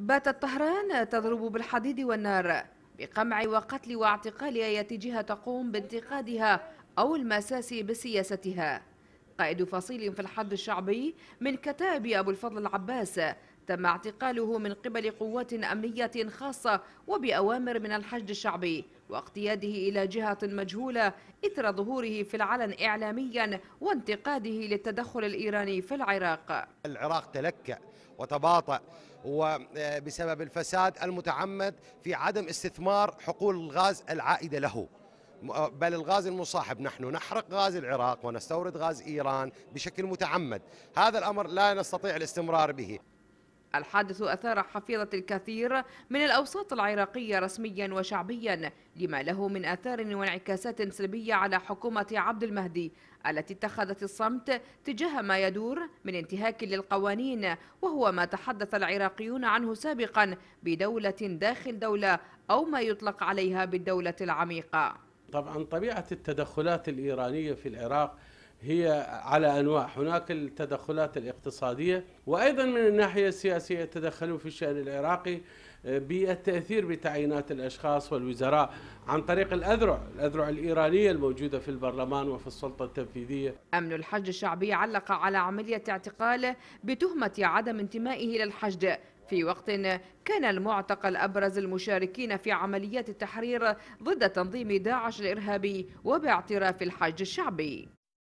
باتت طهران تضرب بالحديد والنار بقمع وقتل واعتقال أية جهة تقوم بانتقادها أو المساس بسياستها قائد فصيل في الحد الشعبي من كتائب أبو الفضل العباس تم اعتقاله من قبل قوات أمنية خاصة وبأوامر من الحشد الشعبي واقتياده إلى جهة مجهولة إثر ظهوره في العلن إعلاميا وانتقاده للتدخل الإيراني في العراق العراق تلكأ وتباطأ وبسبب الفساد المتعمد في عدم استثمار حقول الغاز العائدة له آه، بل الغاز المصاحب نحن نحرق غاز العراق ونستورد غاز إيران بشكل متعمد هذا الأمر لا نستطيع الاستمرار به الحادث أثار حفيظة الكثير من الأوساط العراقية رسميا وشعبيا لما له من آثار وانعكاسات سلبية على حكومة عبد المهدي التي اتخذت الصمت تجاه ما يدور من انتهاك للقوانين وهو ما تحدث العراقيون عنه سابقا بدولة داخل دولة أو ما يطلق عليها بالدولة العميقة طبعا طبيعة التدخلات الإيرانية في العراق هي على انواع هناك التدخلات الاقتصاديه وايضا من الناحيه السياسيه تدخلوا في الشان العراقي آه، بالتاثير بتعيينات الاشخاص والوزراء عن طريق الاذرع، الاذرع الايرانيه الموجوده في البرلمان وفي السلطه التنفيذيه. امن الحج الشعبي علق على عمليه اعتقاله بتهمه عدم انتمائه للحشد في وقت كان المعتقل أبرز المشاركين في عمليات التحرير ضد تنظيم داعش الإرهابي وباعتراف الحج الشعبي